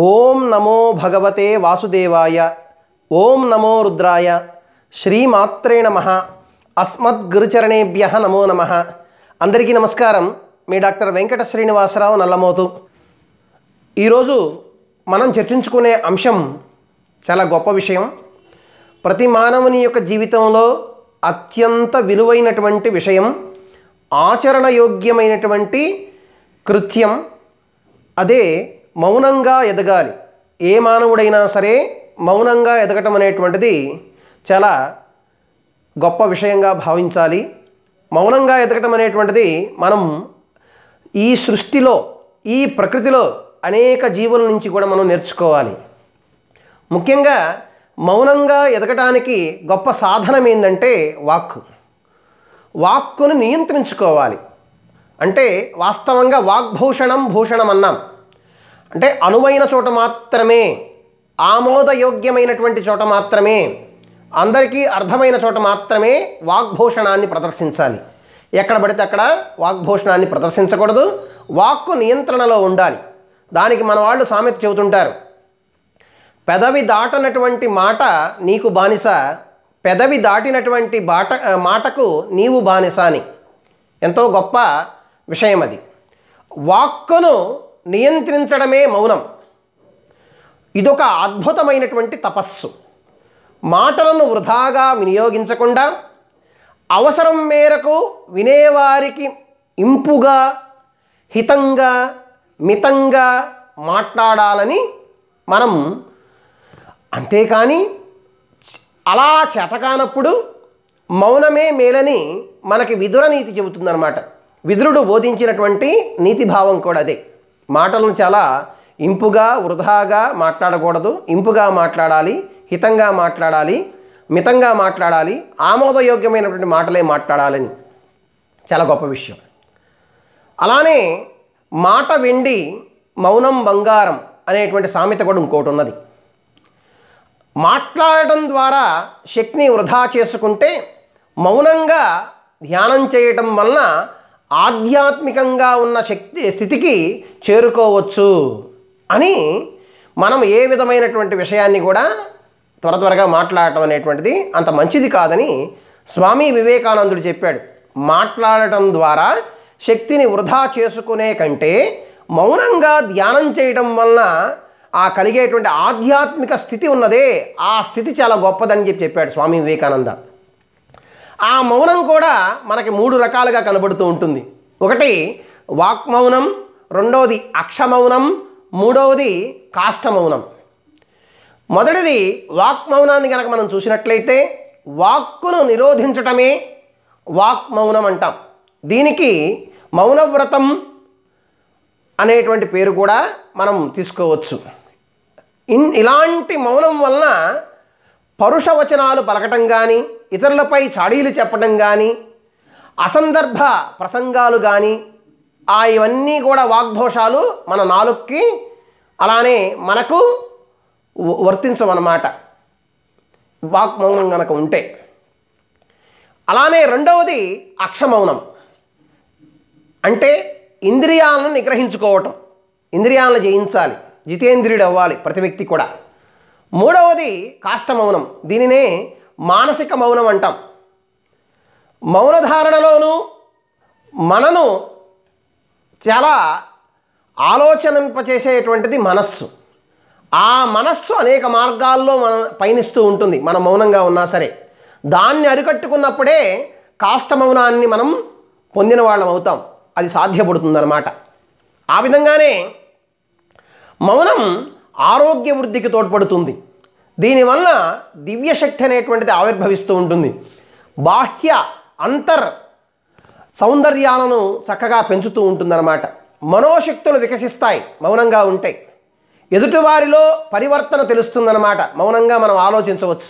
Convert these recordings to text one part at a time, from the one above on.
ఓం నమో భగవతే వాసుదేవాయ ఓం నమో రుద్రాయ శ్రీమాత్రే నమ అస్మద్గురుచరణేభ్య నమో నమ అందరికీ నమస్కారం మీ డాక్టర్ వెంకట శ్రీనివాసరావు నల్లమోతు ఈరోజు మనం చర్చించుకునే అంశం చాలా గొప్ప విషయం ప్రతి మానవుని యొక్క జీవితంలో అత్యంత విలువైనటువంటి విషయం ఆచరణ యోగ్యమైనటువంటి కృత్యం అదే మౌనంగా ఎదగాలి ఏ మానవుడైనా సరే మౌనంగా ఎదగటం అనేటువంటిది చాలా గొప్ప విషయంగా భావించాలి మౌనంగా ఎదగటం అనేటువంటిది మనం ఈ సృష్టిలో ఈ ప్రకృతిలో అనేక జీవుల నుంచి కూడా మనం నేర్చుకోవాలి ముఖ్యంగా మౌనంగా ఎదగటానికి గొప్ప సాధనం ఏంటంటే వాక్కు వాక్కును నియంత్రించుకోవాలి అంటే వాస్తవంగా వాగ్భూషణం భూషణం అన్నాం అంటే అనువైన చోట మాత్రమే ఆమోదయోగ్యమైనటువంటి చోట మాత్రమే అందరికీ అర్థమైన చోట మాత్రమే వాగ్భూషణాన్ని ప్రదర్శించాలి ఎక్కడ పడితే అక్కడ వాగ్భూషణాన్ని ప్రదర్శించకూడదు వాక్కు నియంత్రణలో ఉండాలి దానికి మన వాళ్ళు సామెత చెబుతుంటారు పెదవి దాటనటువంటి మాట నీకు బానిస పెదవి దాటినటువంటి బాట మాటకు నీవు బానిస అని ఎంతో గొప్ప విషయం అది వాక్కును నియంత్రించడమే మౌనం ఇదొక అద్భుతమైనటువంటి తపస్సు మాటలను వృధాగా వినియోగించకుండా అవసరం మేరకు వినేవారికి ఇంపుగా హితంగా మితంగా మాట్లాడాలని మనం అంతేకాని అలా చేతకానప్పుడు మౌనమే మేలని మనకి విదుర నీతి చెబుతుందన్నమాట విదురుడు బోధించినటువంటి నీతిభావం కూడా అదే మాటలను చాలా ఇంపుగా వృధాగా మాట్లాడకూడదు ఇంపుగా మాట్లాడాలి హితంగా మాట్లాడాలి మితంగా మాట్లాడాలి ఆమోదయోగ్యమైనటువంటి మాటలే మాట్లాడాలని చాలా గొప్ప విషయం అలానే మాట వెండి మౌనం బంగారం అనేటువంటి సామెత కూడా ఇంకోటి ఉన్నది మాట్లాడటం ద్వారా శక్తిని వృధా చేసుకుంటే మౌనంగా ధ్యానం చేయటం వలన ఆధ్యాత్మికంగా ఉన్న శక్తి స్థితికి చేరుకోవచ్చు అని మనం ఏ విధమైనటువంటి విషయాన్ని కూడా త్వర త్వరగా మాట్లాడటం అనేటువంటిది అంత మంచిది కాదని స్వామి వివేకానందుడు చెప్పాడు మాట్లాడటం ద్వారా శక్తిని వృధా చేసుకునే కంటే మౌనంగా ధ్యానం చేయడం వలన ఆ కలిగేటువంటి ఆధ్యాత్మిక స్థితి ఉన్నదే ఆ స్థితి చాలా గొప్పదని చెప్పి చెప్పాడు స్వామి వివేకానంద ఆ మౌనం కూడా మనకి మూడు రకాలుగా కనబడుతూ ఉంటుంది ఒకటి వాక్మౌనం రెండవది అక్షమౌనం మూడవది కాష్టమౌనం మొదటిది వాక్మౌనాన్ని కనుక మనం చూసినట్లయితే వాక్కును నిరోధించటమే వాక్మౌనం అంటాం దీనికి మౌనవ్రతం అనేటువంటి పేరు కూడా మనం తీసుకోవచ్చు ఇన్ ఇలాంటి మౌనం వలన పరుషవచనాలు పలకటం కానీ ఇతరులపై చాడీలు చెప్పడం కానీ అసందర్భ ప్రసంగాలు కానీ ఆ ఇవన్నీ కూడా వాగ్దోషాలు మన నాలుక్కి అలానే మనకు వర్తించమన్నమాట వాక్మౌనం కనుక ఉంటే అలానే రెండవది అక్షమౌనం అంటే ఇంద్రియాలను నిగ్రహించుకోవటం ఇంద్రియాలను జయించాలి జితేంద్రియుడు అవ్వాలి ప్రతి వ్యక్తి కూడా మూడవది కాష్టమౌనం దీనినే మానసిక మౌనం అంటాం మౌనధారణలోనూ మనను చాలా ఆలోచనింపచేసేటువంటిది మనస్సు ఆ మనస్సు అనేక మార్గాల్లో మన పయనిస్తూ ఉంటుంది మన మౌనంగా ఉన్నా సరే దాన్ని అరికట్టుకున్నప్పుడే కాష్ట మౌనాన్ని మనం పొందిన వాళ్ళం అవుతాం అది సాధ్యపడుతుందన్నమాట ఆ విధంగానే మౌనం ఆరోగ్య వృద్ధికి తోడ్పడుతుంది దీనివల్ల దివ్యశక్తి అనేటువంటిది ఆవిర్భవిస్తూ ఉంటుంది బాహ్య అంతర్ సౌందర్యాలను చక్కగా పెంచుతూ ఉంటుందన్నమాట మనోశక్తులు వికసిస్తాయి మౌనంగా ఉంటాయి ఎదుటివారిలో పరివర్తన తెలుస్తుందన్నమాట మౌనంగా మనం ఆలోచించవచ్చు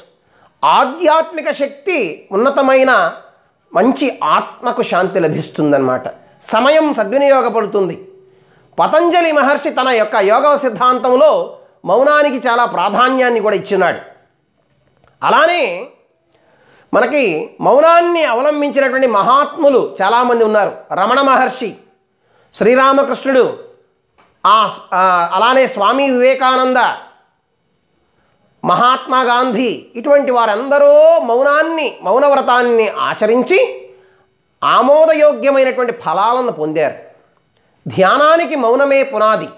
ఆధ్యాత్మిక శక్తి ఉన్నతమైన మంచి ఆత్మకు శాంతి లభిస్తుందన్నమాట సమయం సద్వినియోగపడుతుంది పతంజలి మహర్షి తన యొక్క యోగ సిద్ధాంతంలో మౌనానికి చాలా ప్రాధాన్యాన్ని కూడా ఇచ్చినాడు అలానే మనకి మౌనాన్ని అవలంబించినటువంటి మహాత్ములు చాలామంది ఉన్నారు రమణ మహర్షి శ్రీరామకృష్ణుడు ఆ అలానే స్వామి వివేకానంద మహాత్మా గాంధీ ఇటువంటి వారందరూ మౌనాన్ని మౌనవ్రతాన్ని ఆచరించి ఆమోదయోగ్యమైనటువంటి ఫలాలను పొందారు ధ్యానానికి మౌనమే పునాది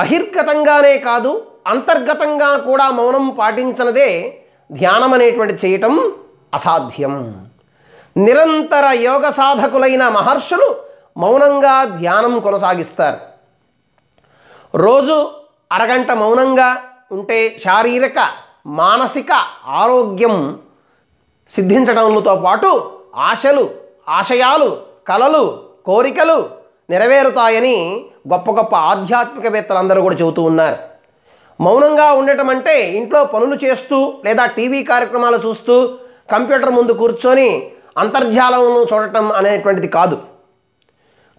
బహిర్గతంగానే కాదు అంతర్గతంగా కూడా మౌనం పాటించినదే ధ్యానం అనేటువంటి చేయటం అసాధ్యం నిరంతర యోగ సాధకులైన మహర్షులు మౌనంగా ధ్యానం కొనసాగిస్తారు రోజు అరగంట మౌనంగా ఉంటే శారీరక మానసిక ఆరోగ్యం సిద్ధించడంతో పాటు ఆశలు ఆశయాలు కలలు కోరికలు నెరవేరుతాయని గొప్ప గొప్ప ఆధ్యాత్మికవేత్తలందరూ కూడా చెబుతూ ఉన్నారు మౌనంగా ఉండటం అంటే ఇంట్లో పనులు చేస్తూ లేదా టీవీ కార్యక్రమాలు చూస్తూ కంప్యూటర్ ముందు కూర్చొని అంతర్జాలం చూడటం అనేటువంటిది కాదు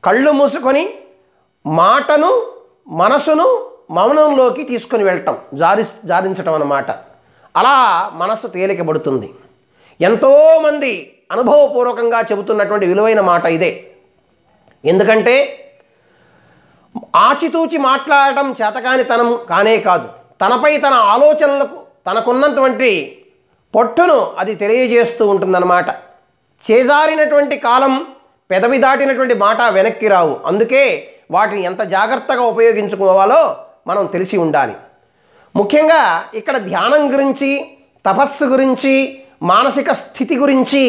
కళ్ళు మూసుకొని మాటను మనసును మౌనంలోకి తీసుకొని వెళ్ళటం జారి జారించటం అన్నమాట అలా మనసు తేలికబడుతుంది ఎంతోమంది అనుభవపూర్వకంగా చెబుతున్నటువంటి విలువైన మాట ఇదే ఎందుకంటే ఆచితూచి మాట్లాడటం చేతకాని తనం కానే కాదు తనపై తన ఆలోచనలకు తనకున్నటువంటి పొట్టును అది తెలియజేస్తూ ఉంటుందన్నమాట చేజారినటువంటి కాలం పెదవి దాటినటువంటి మాట వెనక్కి రావు అందుకే వాటిని ఎంత జాగ్రత్తగా ఉపయోగించుకోవాలో మనం తెలిసి ఉండాలి ముఖ్యంగా ఇక్కడ ధ్యానం గురించి తపస్సు గురించి మానసిక స్థితి గురించి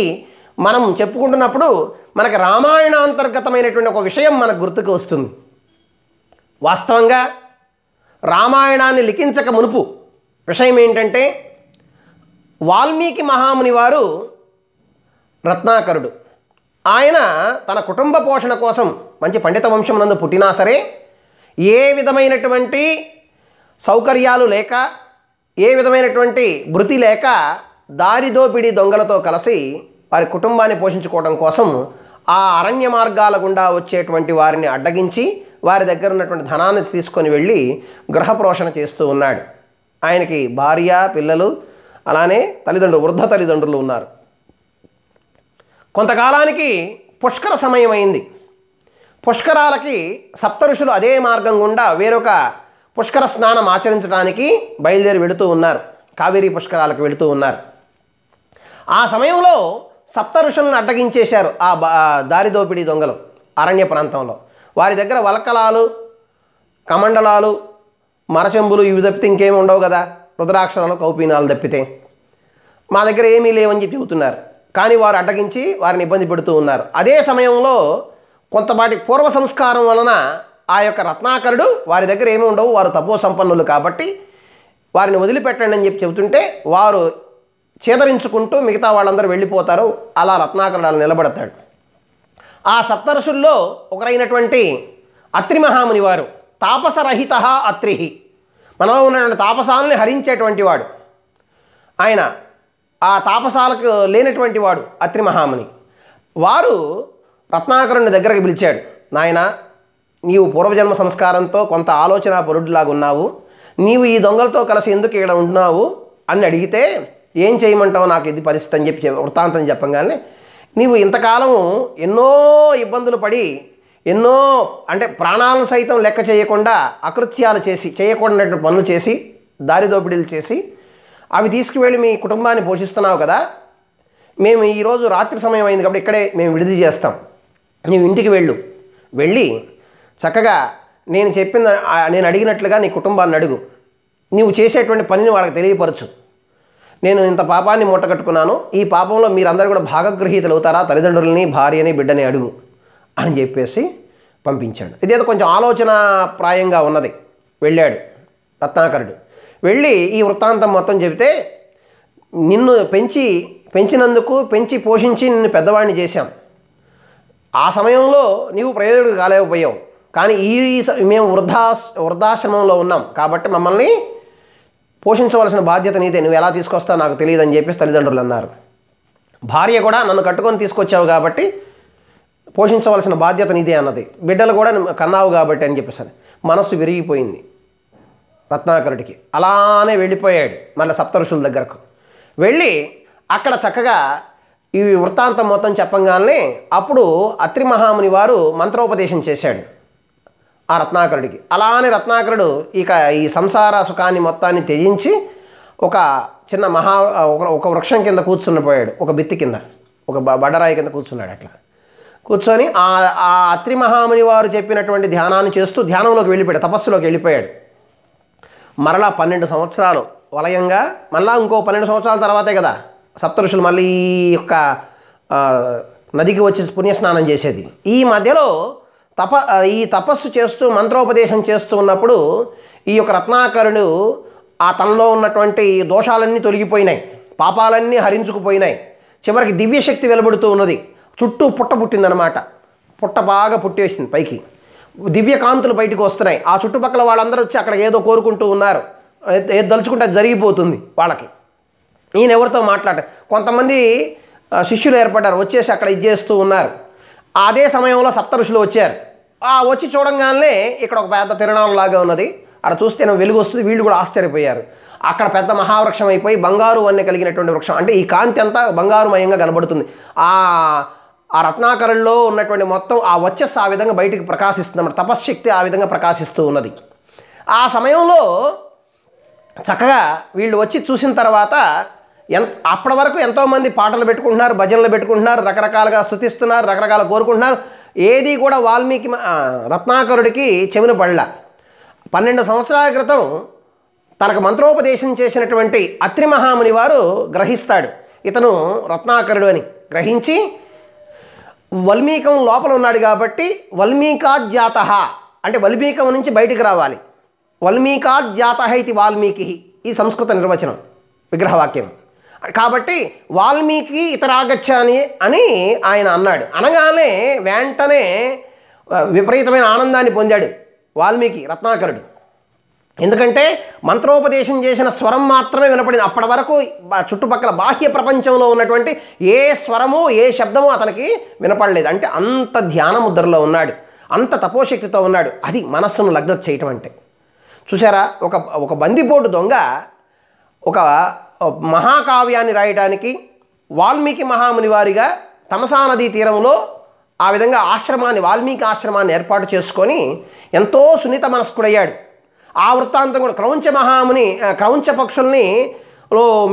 మనం చెప్పుకుంటున్నప్పుడు మనకి రామాయణ అంతర్గతమైనటువంటి ఒక విషయం మనకు గుర్తుకు వస్తుంది వాస్తవంగా రామాయణాన్ని లిఖించక మునుపు విషయం ఏంటంటే వాల్మీకి మహాముని వారు రత్నాకరుడు ఆయన తన కుటుంబ పోషణ కోసం మంచి పండిత వంశం నందు పుట్టినా సరే ఏ విధమైనటువంటి సౌకర్యాలు లేక ఏ విధమైనటువంటి భృతి లేక దారిదోపిడి దొంగలతో కలిసి వారి కుటుంబాన్ని పోషించుకోవడం కోసం ఆ అరణ్య మార్గాల గుండా వచ్చేటువంటి వారిని అడ్డగించి వారి దగ్గర ఉన్నటువంటి ధనాన్ని తీసుకొని వెళ్ళి గృహప్రోషణ చేస్తూ ఉన్నాడు ఆయనకి భార్య పిల్లలు అలానే తల్లిదండ్రులు వృద్ధ తల్లిదండ్రులు ఉన్నారు కొంతకాలానికి పుష్కర సమయం అయింది పుష్కరాలకి ఋషులు అదే మార్గం గుండా వేరొక పుష్కర స్నానం ఆచరించడానికి బయలుదేరి వెళుతూ ఉన్నారు కావేరీ పుష్కరాలకు వెళుతూ ఉన్నారు ఆ సమయంలో సప్త ఋషులను అడ్డగించేశారు ఆ దారి దోపిడీ దొంగలు అరణ్య ప్రాంతంలో వారి దగ్గర వలకలాలు కమండలాలు మరచెంబులు ఇవి తప్పితే ఇంకేమి ఉండవు కదా రుద్రాక్షరాలు కౌపీనాలు తప్పితే మా దగ్గర ఏమీ లేవని చెప్పి చెబుతున్నారు కానీ వారు అడ్డగించి వారిని ఇబ్బంది పెడుతూ ఉన్నారు అదే సమయంలో కొంతపాటి పూర్వ సంస్కారం వలన ఆ యొక్క రత్నాకరుడు వారి దగ్గర ఏమి ఉండవు వారు తపో సంపన్నులు కాబట్టి వారిని వదిలిపెట్టండి అని చెప్పి చెబుతుంటే వారు చేదరించుకుంటూ మిగతా వాళ్ళందరూ వెళ్ళిపోతారు అలా రత్నాకరణాలు నిలబడతాడు ఆ సప్తరుషుల్లో ఒకరైనటువంటి అత్రి మహాముని వారు తాపసరహిత అత్రిహి మనలో ఉన్నటువంటి తాపసాలని హరించేటువంటి వాడు ఆయన ఆ తాపసాలకు లేనటువంటి వాడు అత్రి మహాముని వారు రత్నాకరుని దగ్గరకు పిలిచాడు నాయన నీవు పూర్వజన్మ సంస్కారంతో కొంత ఆలోచన పొరుడులాగా ఉన్నావు నీవు ఈ దొంగలతో కలిసి ఎందుకు ఇక్కడ ఉంటున్నావు అని అడిగితే ఏం చేయమంటావు నాకు ఇది పరిస్థితి అని చెప్పి వృత్తాంతం చెప్పంగానే నీవు ఇంతకాలము ఎన్నో ఇబ్బందులు పడి ఎన్నో అంటే ప్రాణాలను సైతం లెక్క చేయకుండా అకృత్యాలు చేసి చేయకుండా పనులు చేసి దారిదోపిడీలు చేసి అవి తీసుకువెళ్ళి మీ కుటుంబాన్ని పోషిస్తున్నావు కదా మేము ఈరోజు రాత్రి సమయం అయింది కాబట్టి ఇక్కడే మేము విడిది చేస్తాం నీవు ఇంటికి వెళ్ళు వెళ్ళి చక్కగా నేను చెప్పిన నేను అడిగినట్లుగా నీ కుటుంబాన్ని అడుగు నీవు చేసేటువంటి పనిని వాళ్ళకి తెలియపరచు నేను ఇంత పాపాన్ని మూటగట్టుకున్నాను ఈ పాపంలో మీరందరూ కూడా భాగగ్రహీతలు అవుతారా తల్లిదండ్రులని భార్యని బిడ్డని అడుగు అని చెప్పేసి పంపించాడు ఇదేదో కొంచెం ఆలోచన ప్రాయంగా ఉన్నది వెళ్ళాడు రత్నాకరుడు వెళ్ళి ఈ వృత్తాంతం మొత్తం చెబితే నిన్ను పెంచి పెంచినందుకు పెంచి పోషించి నిన్ను పెద్దవాడిని చేశాం ఆ సమయంలో నీవు ప్రయోజకుడు కాలేకపోయావు కానీ ఈ మేము వృద్ధా వృద్ధాశ్రమంలో ఉన్నాం కాబట్టి మమ్మల్ని పోషించవలసిన బాధ్యత నీదే నువ్వు ఎలా తీసుకొస్తావు నాకు తెలియదని చెప్పేసి తల్లిదండ్రులు అన్నారు భార్య కూడా నన్ను కట్టుకొని తీసుకొచ్చావు కాబట్టి పోషించవలసిన బాధ్యత నీదే అన్నది బిడ్డలు కూడా కన్నావు కాబట్టి అని చెప్పేసి మనస్సు విరిగిపోయింది రత్నాకరుడికి అలానే వెళ్ళిపోయాడు మళ్ళీ సప్తరుషుల దగ్గరకు వెళ్ళి అక్కడ చక్కగా ఈ వృత్తాంతం మొత్తం చెప్పంగానే అప్పుడు అత్రి మహాముని వారు మంత్రోపదేశం చేశాడు ఆ రత్నాకరుడికి అలా అని రత్నాకరుడు ఇక ఈ సంసార సుఖాన్ని మొత్తాన్ని త్యజించి ఒక చిన్న మహా ఒక వృక్షం కింద కూర్చునిపోయాడు ఒక బిత్తి కింద ఒక బడరాయి కింద కూర్చున్నాడు అట్లా కూర్చొని ఆ ఆ అత్రి మహాముని వారు చెప్పినటువంటి ధ్యానాన్ని చేస్తూ ధ్యానంలోకి వెళ్ళిపోయాడు తపస్సులోకి వెళ్ళిపోయాడు మరలా పన్నెండు సంవత్సరాలు వలయంగా మళ్ళా ఇంకో పన్నెండు సంవత్సరాల తర్వాతే కదా సప్తఋషులు మళ్ళీ ఈ యొక్క నదికి వచ్చి పుణ్యస్నానం చేసేది ఈ మధ్యలో తప ఈ తపస్సు చేస్తూ మంత్రోపదేశం చేస్తూ ఉన్నప్పుడు ఈ యొక్క రత్నాకరుడు ఆ తనలో ఉన్నటువంటి దోషాలన్నీ తొలగిపోయినాయి పాపాలన్నీ హరించుకుపోయినాయి చివరికి దివ్యశక్తి వెలబడుతూ ఉన్నది చుట్టూ పుట్ట పుట్టిందనమాట పుట్ట బాగా పుట్టేసింది పైకి దివ్యకాంతులు బయటకు వస్తున్నాయి ఆ చుట్టుపక్కల వాళ్ళందరూ వచ్చి అక్కడ ఏదో కోరుకుంటూ ఉన్నారు ఏది దలుచుకుంటే జరిగిపోతుంది వాళ్ళకి ఈయన ఎవరితో మాట్లాడారు కొంతమంది శిష్యులు ఏర్పడ్డారు వచ్చేసి అక్కడ ఇది చేస్తూ ఉన్నారు అదే సమయంలో సప్త ఋషులు వచ్చారు ఆ వచ్చి చూడంగానే ఇక్కడ ఒక పెద్ద లాగా ఉన్నది అక్కడ చూస్తే వెలుగు వస్తుంది వీళ్ళు కూడా ఆశ్చర్యపోయారు అక్కడ పెద్ద మహావృక్షం అయిపోయి బంగారు వన్నె కలిగినటువంటి వృక్షం అంటే ఈ కాంతి అంతా బంగారుమయంగా కనబడుతుంది ఆ ఆ రత్నాకరుల్లో ఉన్నటువంటి మొత్తం ఆ వచ్చస్సు ఆ విధంగా బయటికి ప్రకాశిస్తుంది అన్నమాట తపశ్శక్తి ఆ విధంగా ప్రకాశిస్తూ ఉన్నది ఆ సమయంలో చక్కగా వీళ్ళు వచ్చి చూసిన తర్వాత ఎంత అప్పటి వరకు ఎంతోమంది పాటలు పెట్టుకుంటున్నారు భజనలు పెట్టుకుంటున్నారు రకరకాలుగా స్థుతిస్తున్నారు రకరకాల కోరుకుంటున్నారు ఏది కూడా వాల్మీకి రత్నాకరుడికి చెవిన పళ్ళ పన్నెండు సంవత్సరాల క్రితం తనకు మంత్రోపదేశం చేసినటువంటి అత్రి మహాముని వారు గ్రహిస్తాడు ఇతను రత్నాకరుడు అని గ్రహించి వల్మీకం లోపల ఉన్నాడు కాబట్టి వల్మీకాజ్యాత అంటే వల్మీకం నుంచి బయటికి రావాలి వల్మీకాజ్యాత ఇది వాల్మీకి ఈ సంస్కృత నిర్వచనం విగ్రహవాక్యం కాబట్టి వాల్మీకి ఇతరాగచ్చాని అని ఆయన అన్నాడు అనగానే వెంటనే విపరీతమైన ఆనందాన్ని పొందాడు వాల్మీకి రత్నాకరుడు ఎందుకంటే మంత్రోపదేశం చేసిన స్వరం మాత్రమే వినపడింది అప్పటి వరకు చుట్టుపక్కల బాహ్య ప్రపంచంలో ఉన్నటువంటి ఏ స్వరము ఏ శబ్దము అతనికి వినపడలేదు అంటే అంత ధ్యాన ముద్రలో ఉన్నాడు అంత తపోశక్తితో ఉన్నాడు అది మనస్సును లగ్నత చేయటం అంటే చూసారా ఒక ఒక బందిపోటు దొంగ ఒక మహాకావ్యాన్ని రాయటానికి వాల్మీకి మహాముని వారిగా తమసా నదీ తీరంలో ఆ విధంగా ఆశ్రమాన్ని వాల్మీకి ఆశ్రమాన్ని ఏర్పాటు చేసుకొని ఎంతో సున్నిత మనస్కుడయ్యాడు ఆ వృత్తాంతం కూడా క్రౌంచ మహాముని క్రౌంచ పక్షుల్ని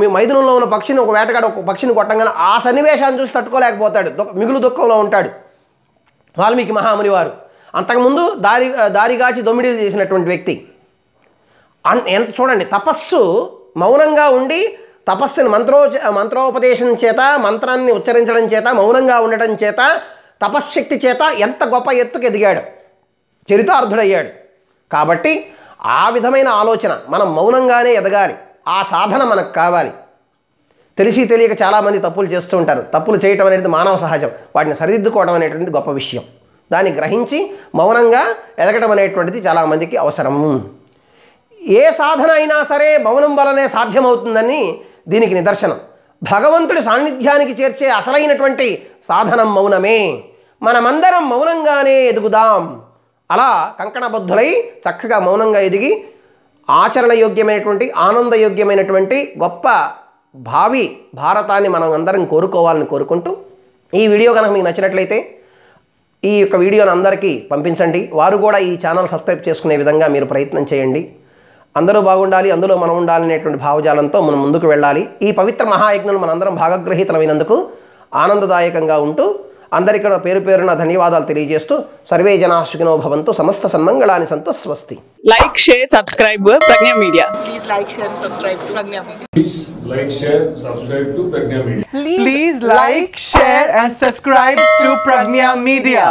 మీ మైదునంలో ఉన్న పక్షిని ఒక వేటగాడు ఒక పక్షిని కొట్టంగానే ఆ సన్నివేశాన్ని చూసి తట్టుకోలేకపోతాడు మిగులు దుఃఖంలో ఉంటాడు వాల్మీకి మహాముని వారు అంతకుముందు దారి దారిగాచి దొమ్మిడి చేసినటువంటి వ్యక్తి అంత చూడండి తపస్సు మౌనంగా ఉండి తపస్సుని మంత్రో మంత్రోపదేశం చేత మంత్రాన్ని ఉచ్చరించడం చేత మౌనంగా ఉండటం చేత తపశ్శక్తి చేత ఎంత గొప్ప ఎత్తుకు ఎదిగాడు చరితార్థుడయ్యాడు కాబట్టి ఆ విధమైన ఆలోచన మనం మౌనంగానే ఎదగాలి ఆ సాధన మనకు కావాలి తెలిసి తెలియక చాలామంది తప్పులు చేస్తూ ఉంటారు తప్పులు చేయటం అనేది మానవ సహజం వాటిని సరిదిద్దుకోవడం అనేటువంటిది గొప్ప విషయం దాన్ని గ్రహించి మౌనంగా ఎదగటం అనేటువంటిది చాలామందికి అవసరం ఏ సాధన అయినా సరే మౌనం వలనే సాధ్యమవుతుందని దీనికి నిదర్శనం భగవంతుడి సాన్నిధ్యానికి చేర్చే అసలైనటువంటి సాధనం మౌనమే మనమందరం మౌనంగానే ఎదుగుదాం అలా కంకణబద్ధులై చక్కగా మౌనంగా ఎదిగి ఆచరణ యోగ్యమైనటువంటి ఆనందయోగ్యమైనటువంటి గొప్ప భావి భారతాన్ని మనం అందరం కోరుకోవాలని కోరుకుంటూ ఈ వీడియో కనుక మీకు నచ్చినట్లయితే ఈ యొక్క వీడియోని అందరికీ పంపించండి వారు కూడా ఈ ఛానల్ సబ్స్క్రైబ్ చేసుకునే విధంగా మీరు ప్రయత్నం చేయండి అందరూ బాగుండాలి అందులో మనం ఉండాలనేటువంటి భావజాలంతో మనం ముందుకు వెళ్ళాలి ఈ పవిత్ర మహాయజ్ఞం మనందరం భాగగ్రహీతమైనందుకు ఆనందదాయకంగా ఉంటూ అందరికీ పేరు పేరున ధన్యవాదాలు తెలియజేస్తూ సర్వే జనాశుకినో భవంతు సమస్త సన్మంగళాన్ని సంతోస్వస్తి స్వస్తి like share subscribe Pragna media please like share subscribe to subscribe to Pragna media